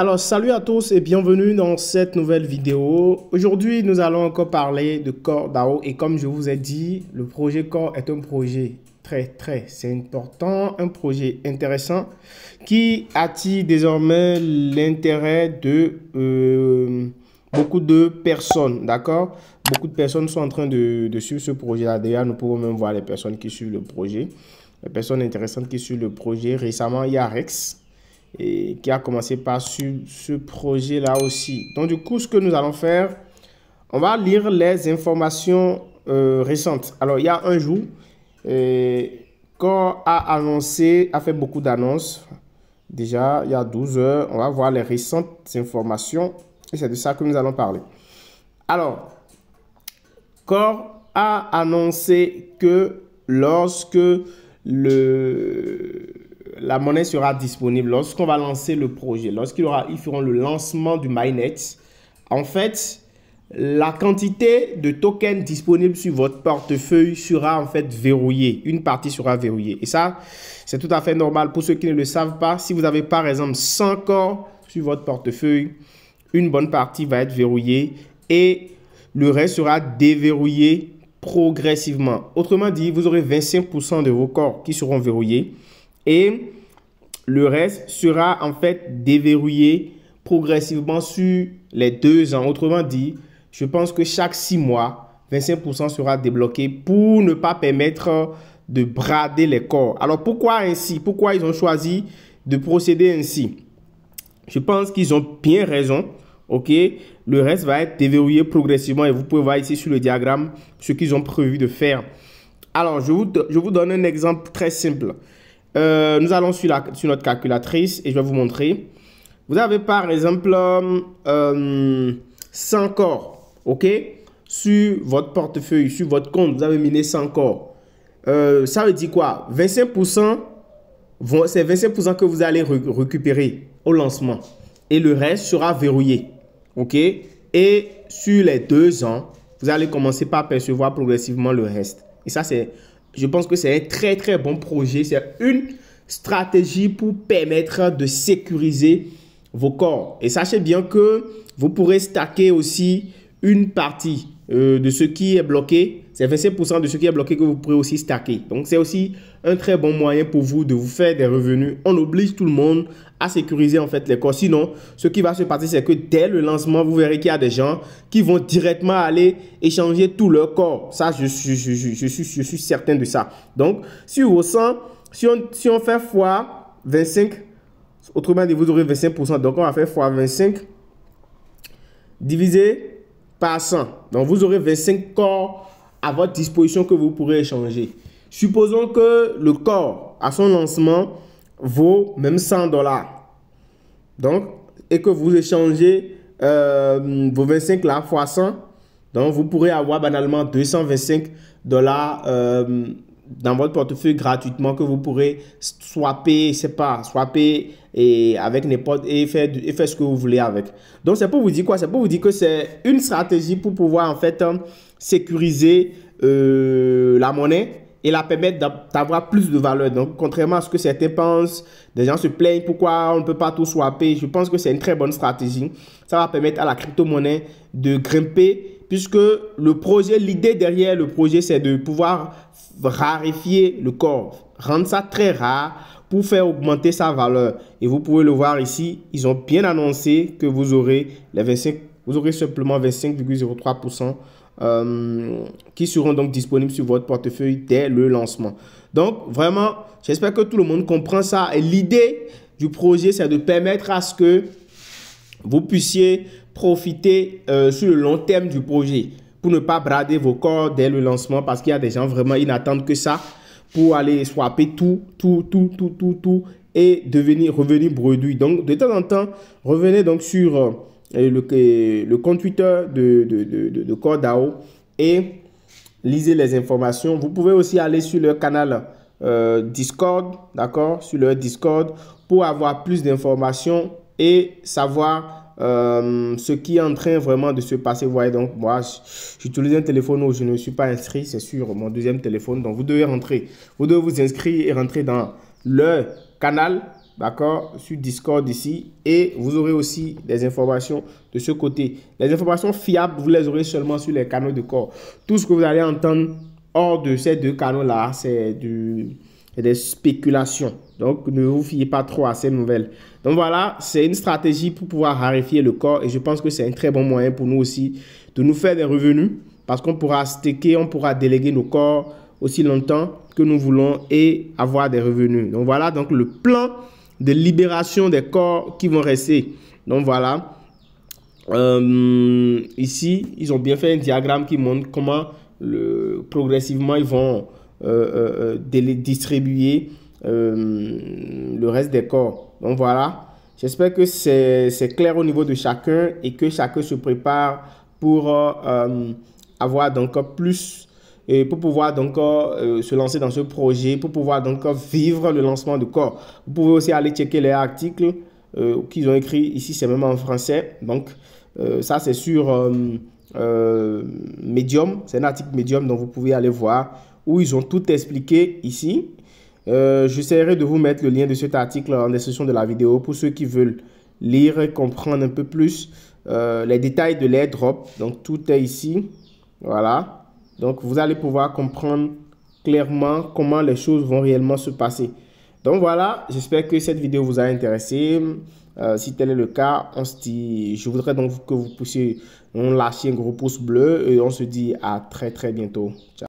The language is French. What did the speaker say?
Alors salut à tous et bienvenue dans cette nouvelle vidéo. Aujourd'hui nous allons encore parler de Core DAO et comme je vous ai dit, le projet Core est un projet très très c'est important, un projet intéressant qui attire désormais l'intérêt de euh, beaucoup de personnes, d'accord Beaucoup de personnes sont en train de, suivre ce projet-là. D'ailleurs, nous pouvons même voir les personnes qui suivent le projet, les personnes intéressantes qui suivent le projet. Récemment, il y et qui a commencé par ce projet-là aussi. Donc du coup, ce que nous allons faire, on va lire les informations euh, récentes. Alors, il y a un jour, euh, Core a annoncé, a fait beaucoup d'annonces, déjà il y a 12 heures, on va voir les récentes informations et c'est de ça que nous allons parler. Alors, Core a annoncé que lorsque le la monnaie sera disponible lorsqu'on va lancer le projet. lorsqu'il aura, ils feront le lancement du MyNet, en fait, la quantité de tokens disponibles sur votre portefeuille sera en fait verrouillée. Une partie sera verrouillée. Et ça, c'est tout à fait normal. Pour ceux qui ne le savent pas, si vous avez par exemple 100 corps sur votre portefeuille, une bonne partie va être verrouillée et le reste sera déverrouillé progressivement. Autrement dit, vous aurez 25% de vos corps qui seront verrouillés. Et le reste sera en fait déverrouillé progressivement sur les deux ans. Autrement dit, je pense que chaque six mois, 25% sera débloqué pour ne pas permettre de brader les corps. Alors pourquoi ainsi Pourquoi ils ont choisi de procéder ainsi Je pense qu'ils ont bien raison. OK Le reste va être déverrouillé progressivement et vous pouvez voir ici sur le diagramme ce qu'ils ont prévu de faire. Alors, je vous, je vous donne un exemple très simple. Euh, nous allons sur, notre calculatrice et je vais vous montrer. Vous avez par exemple 100 euh, euh, corps, ok Sur votre portefeuille, sur votre compte, vous avez miné 100 corps. ça veut dire quoi 25%, c'est 25% que vous allez récupérer au lancement. Et le reste sera verrouillé, ok Et sur les deux ans, vous allez commencer par percevoir progressivement le reste. Et ça, c'est je pense que c'est un très très bon projet. C'est une stratégie pour permettre de sécuriser vos corps. Et sachez bien que vous pourrez stacker aussi une partie euh, de ce qui est bloqué c'est 25% de ce qui est bloqué que vous pourrez aussi stacker. Donc c'est aussi un très bon moyen pour vous de vous faire des revenus. On oblige tout le monde à sécuriser en fait les corps. Sinon, ce qui va se passer, c'est que dès le lancement, vous verrez qu'il y a des gens qui vont directement aller échanger tout leur corps. Ça, je, je, je, suis, certain de ça. Donc, 100, si on, si on fait fois 25, autrement dit, vous aurez 25%. Donc, on va faire fois 25 divisé par 100. Donc, vous aurez 25 corps votre disposition que vous pourrez échanger. Supposons que le corps, à son lancement, vaut même 100 dollars. Donc, et que vous échangez euh, vos 25 la fois 100, donc vous pourrez avoir banalement 225 dollars euh, dans votre portefeuille gratuitement que vous pourrez swapper, je sais pas, swapper et avec n'importe et faire, et faire ce que vous voulez avec. Donc c'est pour vous dire quoi C'est pour vous dire que c'est une stratégie pour pouvoir en fait euh, sécuriser euh, la monnaie et la permettre d'avoir plus de valeur. Donc contrairement à ce que certains pensent, des gens se plaignent pourquoi on ne peut pas tout swapper. Je pense que c'est une très bonne stratégie. Ça va permettre à la crypto-monnaie de grimper puisque le projet, l'idée derrière le projet, c'est de pouvoir raréfier le corps, rendre ça très rare pour faire augmenter sa valeur. Et vous pouvez le voir ici, ils ont bien annoncé que vous aurez les 25, vous aurez simplement 25,03% euh, qui seront donc disponibles sur votre portefeuille dès le lancement. Donc vraiment, j'espère que tout le monde comprend ça. Et l'idée du projet, c'est de permettre à ce que vous puissiez profiter euh, sur le long terme du projet pour ne pas brader vos corps dès le lancement parce qu'il y a des gens vraiment, ils n'attendent que ça pour aller swapper tout, tout, tout, tout, tout, tout et devenir, revenir produit Donc, de temps en temps, revenez donc sur euh, le le, le, compte Twitter de, de, de, Cordao et lisez les informations. Vous pouvez aussi aller sur leur canal euh, Discord, d'accord Sur leur Discord pour avoir plus d'informations et savoir euh, ce qui est en train vraiment de se passer. Vous voyez, donc moi, j'utilise un téléphone où je ne suis pas inscrit, c'est sur mon deuxième téléphone. Donc vous devez rentrer, vous devez vous inscrire et rentrer dans le canal, d'accord, sur Discord ici. Et vous aurez aussi des informations de ce côté. Les informations fiables, vous les aurez seulement sur les canaux de corps. Tout ce que vous allez entendre hors de ces deux canaux-là, c'est du et des spéculations. Donc, ne vous fiez pas trop à ces nouvelles. Donc voilà, c'est une stratégie pour pouvoir raréfier le corps et je pense que c'est un très bon moyen pour nous aussi de nous faire des revenus parce qu'on pourra staker, on pourra déléguer nos corps aussi longtemps que nous voulons et avoir des revenus. Donc voilà, donc le plan de libération des corps qui vont rester. Donc voilà, euh, ici, ils ont bien fait un diagramme qui montre comment le, progressivement ils vont euh, euh, euh, de distribuer le reste des corps. Donc voilà, j'espère que c'est clair au niveau de chacun et que chacun se prépare pour avoir donc plus et pour pouvoir donc se lancer dans ce projet, pour pouvoir donc vivre le lancement de corps. Vous pouvez aussi aller checker les articles qu'ils ont écrits ici, c'est même en français. Donc ça c'est sur Medium, c'est un article Medium, dont vous pouvez aller voir où ils ont tout expliqué ici. Euh, j'essaierai de vous mettre le lien de cet article en description de la vidéo pour ceux qui veulent lire et comprendre un peu plus euh, les détails de drop. Donc, tout est ici. Voilà. Donc, vous allez pouvoir comprendre clairement comment les choses vont réellement se passer. Donc, voilà. J'espère que cette vidéo vous a intéressé. Euh, si tel est le cas, on se je voudrais donc que vous puissiez, on lâche un gros pouce bleu et on se dit à très très bientôt. Ciao.